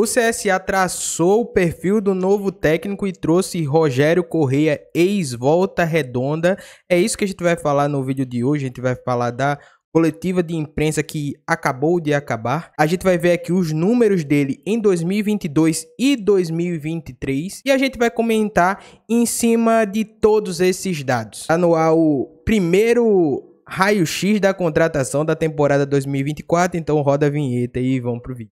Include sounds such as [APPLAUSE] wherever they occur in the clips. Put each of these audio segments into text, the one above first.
O CSA traçou o perfil do novo técnico e trouxe Rogério Correia, ex-volta redonda. É isso que a gente vai falar no vídeo de hoje. A gente vai falar da coletiva de imprensa que acabou de acabar. A gente vai ver aqui os números dele em 2022 e 2023 e a gente vai comentar em cima de todos esses dados. Tá Anual primeiro raio-x da contratação da temporada 2024, então roda a vinheta e vamos pro vídeo.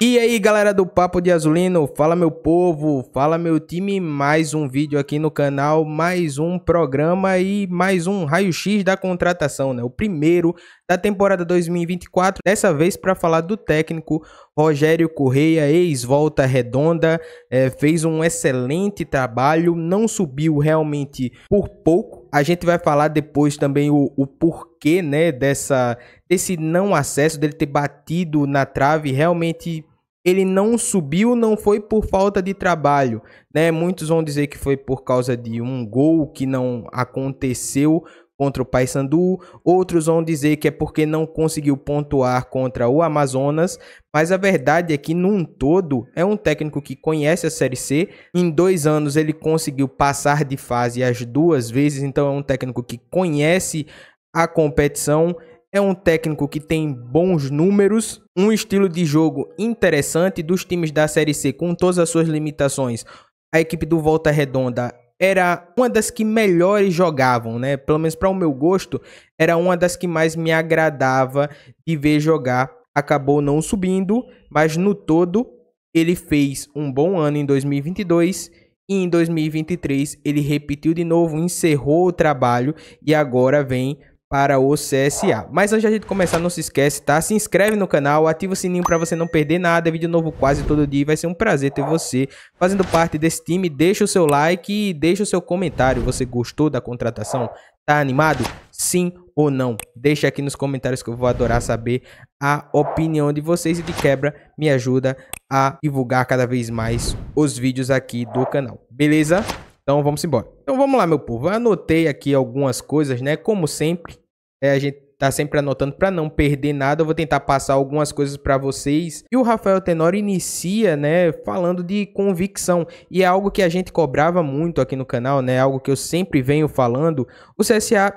E aí galera do Papo de Azulino, fala meu povo, fala meu time, mais um vídeo aqui no canal, mais um programa e mais um raio-x da contratação, né? O primeiro da temporada 2024, dessa vez para falar do técnico Rogério Correia, ex-volta redonda, é, fez um excelente trabalho, não subiu realmente por pouco, a gente vai falar depois também o, o, porquê, né, dessa, desse não acesso, dele ter batido na trave, realmente ele não subiu não foi por falta de trabalho, né? Muitos vão dizer que foi por causa de um gol que não aconteceu contra o Paysandu, outros vão dizer que é porque não conseguiu pontuar contra o Amazonas, mas a verdade é que num todo é um técnico que conhece a Série C, em dois anos ele conseguiu passar de fase as duas vezes, então é um técnico que conhece a competição é um técnico que tem bons números, um estilo de jogo interessante dos times da Série C com todas as suas limitações. A equipe do Volta Redonda era uma das que melhores jogavam, né? Pelo menos para o meu gosto, era uma das que mais me agradava de ver jogar. Acabou não subindo, mas no todo ele fez um bom ano em 2022 e em 2023 ele repetiu de novo, encerrou o trabalho e agora vem para o CSA. Mas antes de a gente começar, não se esquece, tá? Se inscreve no canal, ativa o sininho para você não perder nada, vídeo novo quase todo dia, vai ser um prazer ter você fazendo parte desse time. Deixa o seu like e deixa o seu comentário. Você gostou da contratação? Tá animado? Sim ou não? Deixa aqui nos comentários que eu vou adorar saber a opinião de vocês e de quebra me ajuda a divulgar cada vez mais os vídeos aqui do canal. Beleza? Então vamos embora. Então vamos lá, meu povo. Eu anotei aqui algumas coisas, né? Como sempre, é, a gente tá sempre anotando para não perder nada. Eu vou tentar passar algumas coisas para vocês. E o Rafael Tenor inicia, né, falando de convicção. E é algo que a gente cobrava muito aqui no canal, né? Algo que eu sempre venho falando. O CSA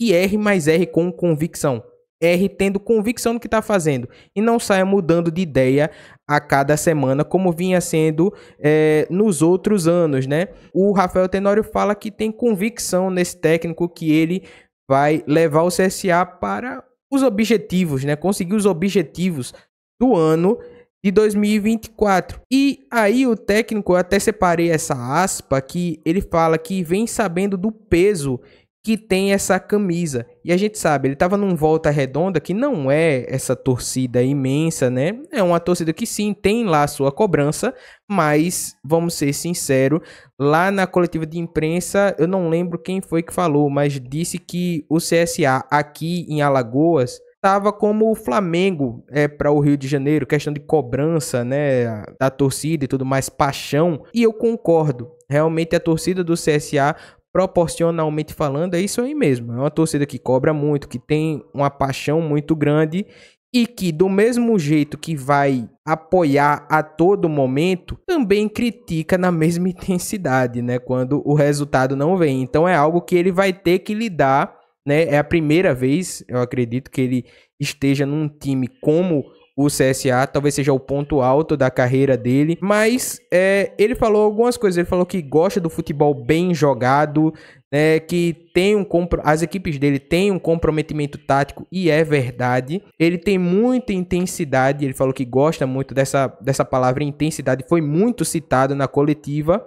que erre mais erre com convicção erre tendo convicção do que está fazendo e não saia mudando de ideia a cada semana, como vinha sendo é, nos outros anos, né? O Rafael Tenório fala que tem convicção nesse técnico que ele vai levar o CSA para os objetivos, né? Conseguir os objetivos do ano de 2024. E aí o técnico, eu até separei essa aspa que ele fala que vem sabendo do peso que tem essa camisa. E a gente sabe, ele estava num volta redonda que não é essa torcida imensa, né? É uma torcida que sim tem lá a sua cobrança, mas vamos ser sincero, lá na coletiva de imprensa, eu não lembro quem foi que falou, mas disse que o CSA aqui em Alagoas estava como o Flamengo é para o Rio de Janeiro, questão de cobrança, né, da torcida e tudo mais, paixão. E eu concordo. Realmente a torcida do CSA proporcionalmente falando, é isso aí mesmo. É uma torcida que cobra muito, que tem uma paixão muito grande e que, do mesmo jeito que vai apoiar a todo momento, também critica na [LAUGHS] mesma intensidade, né? Quando o resultado não vem. Então é algo que ele vai ter que lidar, né? É a primeira vez, eu acredito, que ele esteja num time como o CSA, talvez seja o ponto alto da carreira dele, mas é, ele falou algumas coisas, ele falou que gosta do futebol bem jogado, né, que tem um as equipes dele têm um comprometimento tático e é verdade. Ele tem muita intensidade, ele falou que gosta muito dessa, dessa palavra intensidade, foi muito citado na coletiva.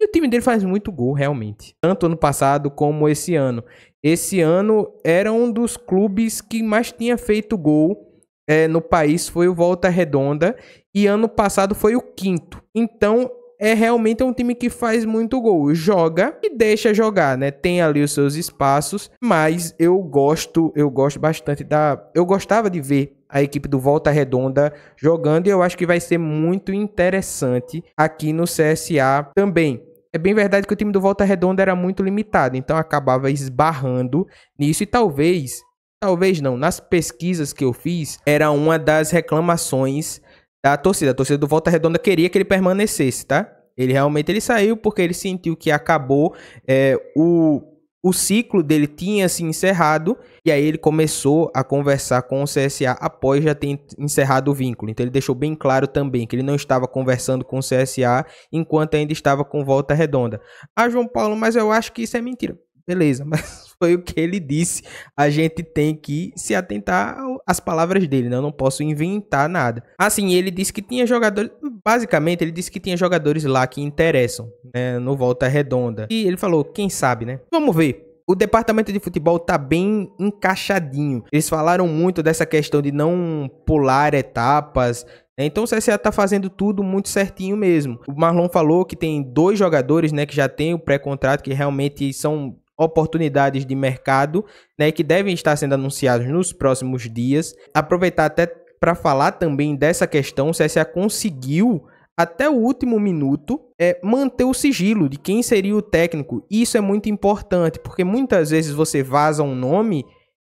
E o time dele faz muito gol, realmente. Tanto ano passado como esse ano. Esse ano era um dos clubes que mais tinha feito gol é, no país foi o Volta Redonda e ano passado foi o quinto. Então é realmente um time que faz muito gol, joga e deixa jogar, né? Tem ali os seus espaços, mas eu gosto, eu gosto bastante da, eu gostava de ver a equipe do Volta Redonda jogando e eu acho que vai ser muito interessante aqui no CSA também. É bem verdade que o time do Volta Redonda era muito limitado, então acabava esbarrando nisso e talvez Talvez não. Nas pesquisas que eu fiz, era uma das reclamações da torcida. A torcida do Volta Redonda queria que ele permanecesse, tá? Ele realmente ele saiu porque ele sentiu que acabou é, o, o ciclo dele tinha se encerrado e aí ele começou a conversar com o CSA após já ter encerrado o vínculo. Então ele deixou bem claro também que ele não estava conversando com o CSA enquanto ainda estava com Volta Redonda. Ah, João Paulo, mas eu acho que isso é mentira. Beleza, [LAUGHS] mas foi o que ele disse. A gente tem que se atentar às palavras dele, né? Eu não posso inventar nada. Assim, ele disse que tinha jogadores. Basicamente, ele disse que tinha jogadores lá que interessam, né? No Volta Redonda. E ele falou, quem sabe, né? Vamos ver o departamento de futebol tá bem encaixadinho. Eles falaram muito dessa questão de não pular etapas. Né? Então o CSA tá fazendo tudo muito certinho mesmo. O Marlon falou que tem dois jogadores, né, que já tem o pré-contrato que realmente são oportunidades de mercado, né, que devem estar sendo anunciadas nos próximos dias. Aproveitar até para falar também dessa questão, se a CSA conseguiu até o último minuto é manter o sigilo de quem seria o técnico. Isso é muito importante, porque muitas vezes você vaza um nome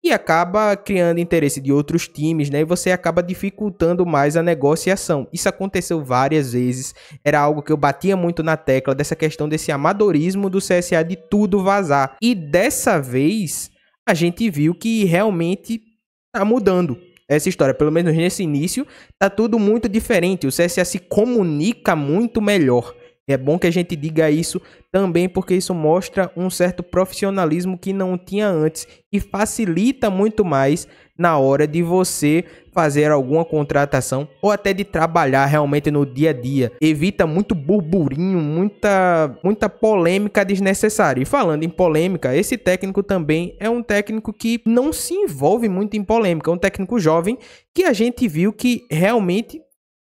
e acaba criando interesse de outros times, né? E você acaba dificultando mais a negociação. Isso aconteceu várias vezes. Era algo que eu batia muito na tecla dessa questão desse amadorismo do CSA de tudo vazar. E dessa vez a gente viu que realmente tá mudando essa história, pelo menos nesse início, tá tudo muito diferente. O CSA se comunica muito melhor. É bom que a gente diga isso também porque isso mostra um certo profissionalismo que não tinha antes e facilita muito mais na hora de você fazer alguma contratação ou até de trabalhar realmente no dia a dia. Evita muito burburinho, muita muita polêmica desnecessária. E falando em polêmica, esse técnico também é um técnico que não se envolve muito em polêmica, é um técnico jovem que a gente viu que realmente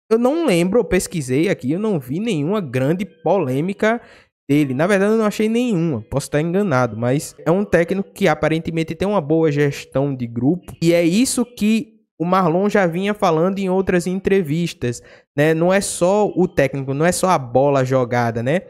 eu não lembro, eu pesquisei aqui, eu não vi nenhuma grande polêmica dele. Na verdade, eu não achei nenhuma, posso estar enganado, mas é um técnico que aparentemente tem uma boa gestão de grupo e é isso que o Marlon já vinha falando em outras entrevistas, né? Não é só o técnico, não é só a bola jogada, né?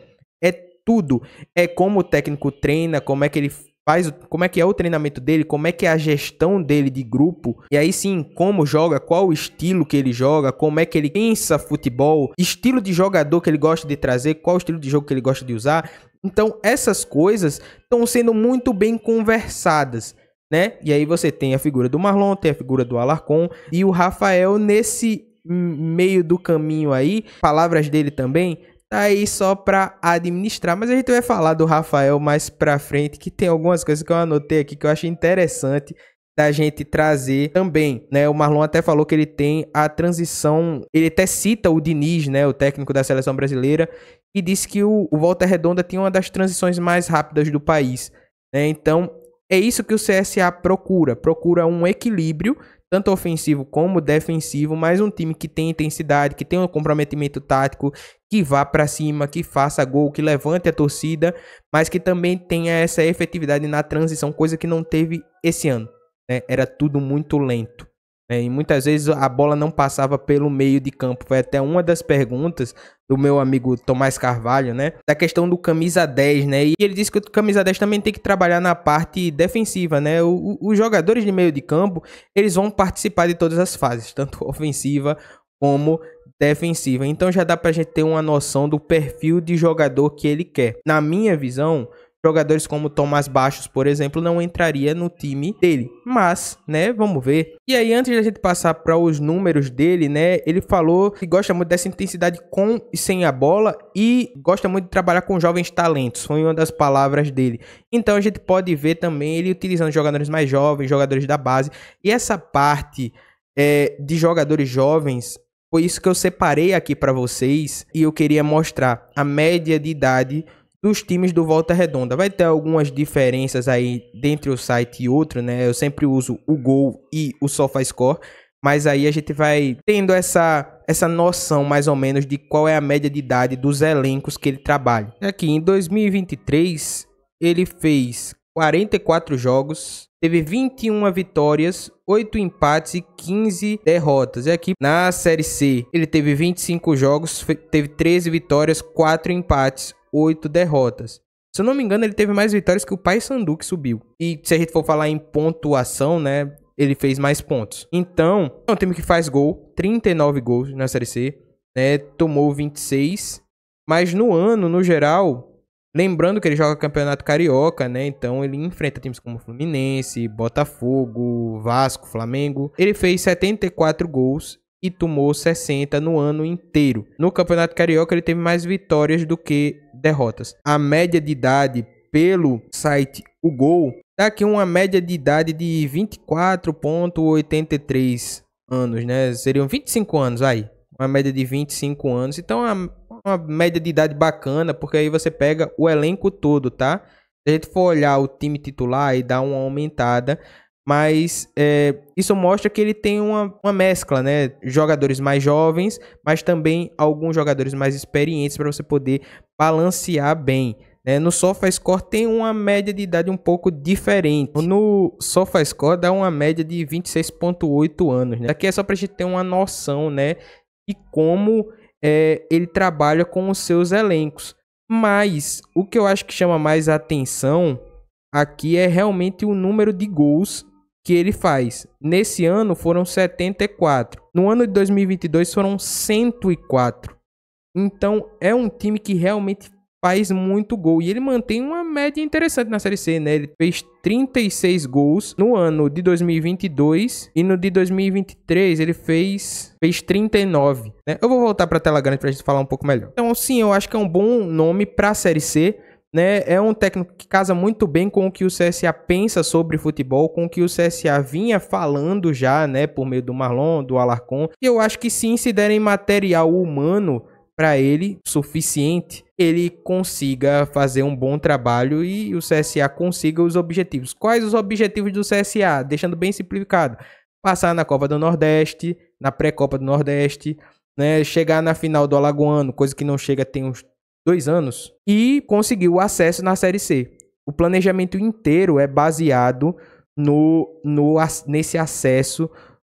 É tudo. É como o técnico treina, como é que ele faz, como é que é o treinamento dele, como é que é a gestão dele de grupo, e aí sim, como joga, qual o estilo que ele joga, como é que ele pensa futebol, estilo de jogador que ele gosta de trazer, qual o estilo de jogo que ele gosta de usar. Então, essas coisas estão sendo muito bem conversadas. Né? E aí você tem a figura do Marlon, tem a figura do Alarcon e o Rafael nesse meio do caminho aí, palavras dele também, tá aí só para administrar. Mas a gente vai falar do Rafael mais para frente, que tem algumas coisas que eu anotei aqui que eu achei interessante da gente trazer também, né? O Marlon até falou que ele tem a transição, ele até cita o Diniz, né, o técnico da seleção brasileira, e disse que o, o Volta Redonda tinha uma das transições mais rápidas do país, né? Então, é isso que o CSA procura, procura um equilíbrio tanto ofensivo como defensivo, mas um time que tem intensidade, que tem um comprometimento tático, que vá para cima, que faça gol, que levante a torcida, mas que também tenha essa efetividade na transição, coisa que não teve esse ano. Né? Era tudo muito lento. É, e muitas vezes a bola não passava pelo meio de campo. Foi até uma das perguntas do meu amigo Tomás Carvalho, né? Da questão do camisa 10, né? E ele disse que o camisa 10 também tem que trabalhar na parte defensiva, né? O, o, os jogadores de meio de campo, eles vão participar de todas as fases, tanto [LAUGHS] ofensiva como defensiva. Então já dá pra gente ter uma noção do perfil de jogador que ele quer. Na minha visão, jogadores como Tomás Baixos, por exemplo, não entraria no time dele. Mas, né, vamos ver. E aí, antes da gente passar para os números dele, né, ele falou que gosta muito dessa intensidade com e sem a bola e gosta muito de trabalhar com jovens talentos. Foi uma das palavras dele. Então, a gente pode ver também ele utilizando jogadores mais jovens, jogadores da base. E essa parte é, de jogadores jovens foi isso que eu separei aqui para vocês e eu queria mostrar a média de idade dos times do Volta Redonda. Vai ter algumas diferenças aí entre o site e outro, né? Eu sempre uso o Gol e o SofaScore, mas aí a gente vai tendo essa essa noção mais ou menos de qual é a média de idade dos elencos que ele trabalha. Aqui é em 2023, ele fez 44 jogos, teve 21 vitórias, 8 empates e 15 derrotas. É e aqui na Série C, ele teve 25 jogos, teve 13 vitórias, 4 empates, 8 derrotas. Se eu não me engano, ele teve mais vitórias que o Paysandu que subiu. E se a gente for falar em pontuação, né, ele fez mais pontos. Então, é um time que faz gol, 39 gols na Série C, né, tomou 26, mas no ano, no geral, lembrando que ele joga Campeonato Carioca, né, então ele enfrenta times como Fluminense, Botafogo, Vasco, Flamengo. Ele fez 74 gols e tomou 60 no ano inteiro. No Campeonato Carioca ele teve mais vitórias do que derrotas. A média de idade pelo site O Gol tá aqui uma média de idade de 24.83 anos, né? Seriam 25 anos aí. Uma média de 25 anos. Então é uma, uma média de idade bacana, porque aí você pega o elenco todo, tá? Se a gente for olhar o time titular e dar uma aumentada, mas é, isso mostra que ele tem uma, uma mescla, né? Jogadores mais jovens, mas também alguns jogadores mais experientes para você poder balancear bem. Né? No SofaScore tem uma média de idade um pouco diferente. No SofaScore dá uma média de 26,8 anos. Né? Aqui é só para a gente ter uma noção, né? E como é, ele trabalha com os seus elencos. Mas o que eu acho que chama mais atenção aqui é realmente o número de gols que ele faz. Nesse ano foram 74. No ano de 2022 foram 104. Então é um time que realmente faz muito gol e ele mantém uma média interessante na Série C, né? Ele fez 36 gols no ano de 2022 e no de 2023 ele fez fez 39, né? Eu vou voltar para a tela grande para a gente falar um pouco melhor. Então, sim, eu acho que é um bom nome para a Série C né? É um técnico que casa muito bem com o que o CSA pensa sobre futebol, com o que o CSA vinha falando já, né, por meio do Marlon, do Alarcon. E eu acho que sim, se derem material humano para ele suficiente, ele consiga fazer um bom trabalho e o CSA consiga os objetivos. Quais os objetivos do CSA? Deixando bem simplificado, passar na Copa do Nordeste, na pré-Copa do Nordeste, né, chegar na final do Alagoano, coisa que não chega tem uns dois anos, e conseguiu acesso na Série C. O planejamento inteiro é baseado no, no nesse acesso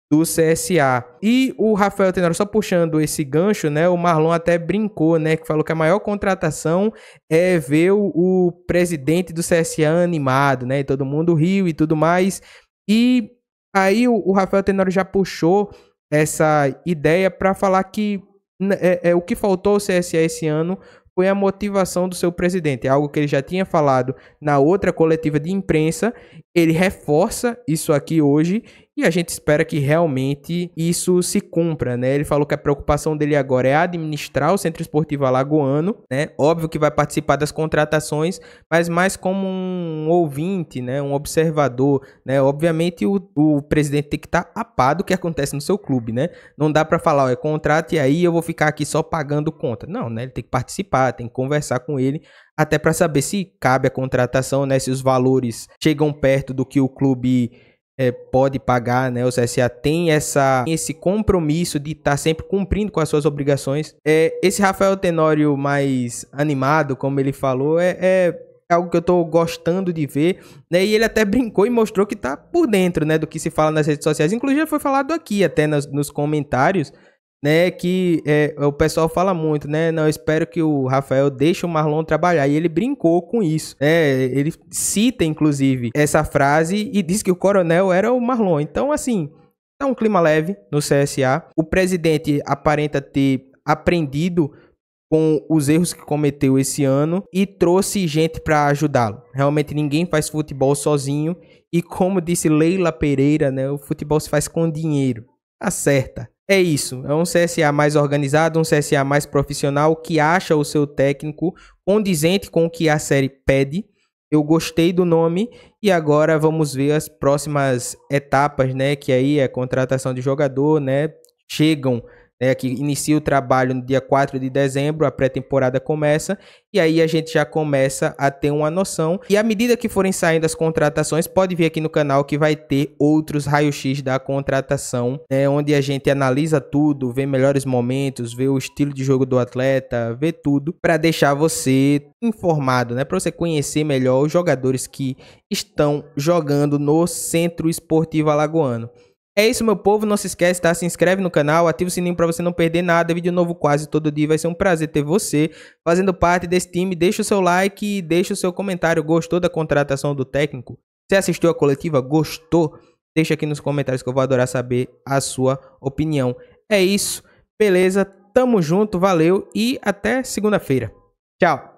do CSA. E o Rafael Tenório, só puxando esse gancho, né? O Marlon até brincou, né? Que falou que a maior contratação é ver o, o presidente do CSA animado, né? E todo mundo riu e tudo mais. E aí o, o Rafael Tenório já puxou essa ideia para falar que né, é, é, o que faltou ao CSA esse ano foi a motivação do seu presidente, é algo que ele já tinha falado na outra coletiva de imprensa ele reforça isso aqui hoje e a gente espera que realmente isso se cumpra, né? Ele falou que a preocupação dele agora é administrar o Centro Esportivo Alagoano, né? Óbvio que vai participar das contratações, mas mais como um ouvinte, né? Um observador, né? Obviamente o, o presidente tem que estar tá a par do que acontece no seu clube, né? Não dá para falar, olha, é contrate aí eu vou ficar aqui só pagando conta. Não, né? Ele tem que participar, tem que conversar com ele até para saber se cabe a contratação, né, se os valores chegam perto do que o clube é, pode pagar, né? O CSA tem essa, esse compromisso de estar tá sempre cumprindo com as suas obrigações. É, esse Rafael Tenório mais animado, como ele falou, é, é algo que eu estou gostando de ver, né? E ele até brincou e mostrou que está por dentro, né, do que se fala nas redes sociais. Inclusive foi falado aqui até nos, nos comentários né, que é, o pessoal fala muito, né, não, espero que o Rafael deixe o Marlon trabalhar, e ele brincou com isso, né, ele cita, inclusive, essa frase e diz que o coronel era o Marlon, então, assim, tá um clima leve no CSA, o presidente aparenta ter aprendido com os erros que cometeu esse ano e trouxe gente para ajudá-lo. Realmente ninguém faz futebol sozinho e como disse Leila Pereira, né, o futebol se faz com dinheiro. Acerta. Tá é isso, é um CSA mais organizado, um CSA mais profissional que acha o seu técnico condizente com o que a série pede. Eu gostei do nome e agora vamos ver as próximas etapas, né? Que aí é a contratação de jogador, né? Chegam né, que inicia o trabalho no dia 4 de dezembro, a pré-temporada começa, e aí a gente já começa a ter uma noção. E à medida que forem saindo as contratações, pode vir aqui no canal que vai ter outros raios-x da contratação, né, onde a gente analisa tudo, vê melhores momentos, vê o estilo de jogo do atleta, vê tudo, para deixar você informado, né, para você conhecer melhor os jogadores que estão jogando no Centro Esportivo Alagoano. É isso, meu povo. Não se esquece, tá? Se inscreve no canal, ativa o sininho para você não perder nada. Vídeo novo quase todo dia. Vai ser um prazer ter você fazendo parte desse time. Deixa o seu like e deixa o seu comentário. Gostou da contratação do técnico? Você assistiu a coletiva? Gostou? Deixa aqui nos comentários que eu vou adorar saber a sua opinião. É isso. Beleza? Tamo junto, valeu e até segunda-feira. Tchau.